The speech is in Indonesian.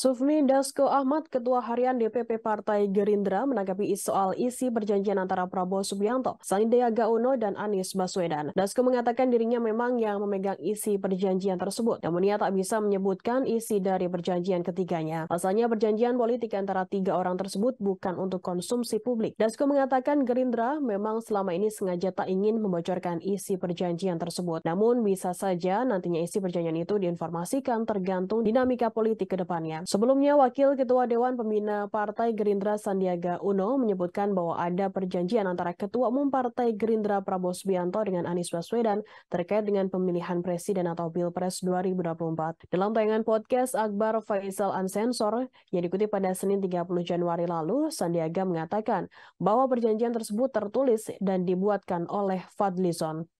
Sufmi Dasko Ahmad, Ketua Harian DPP Partai Gerindra, menanggapi soal isi perjanjian antara Prabowo Subianto, Sandiaga Uno, dan Anies Baswedan. Dasko mengatakan dirinya memang yang memegang isi perjanjian tersebut, namun ia tak bisa menyebutkan isi dari perjanjian ketiganya. Pasalnya perjanjian politik antara tiga orang tersebut bukan untuk konsumsi publik. Dasko mengatakan Gerindra memang selama ini sengaja tak ingin membocorkan isi perjanjian tersebut, namun bisa saja nantinya isi perjanjian itu diinformasikan tergantung dinamika politik ke depannya. Sebelumnya, Wakil Ketua Dewan Pembina Partai Gerindra Sandiaga Uno menyebutkan bahwa ada perjanjian antara Ketua Umum Partai Gerindra Prabowo Subianto dengan Anies Baswedan terkait dengan pemilihan Presiden atau Pilpres 2024. Dalam tayangan podcast Akbar Faisal Ansensor yang dikutip pada Senin 30 Januari lalu, Sandiaga mengatakan bahwa perjanjian tersebut tertulis dan dibuatkan oleh Fadlizon.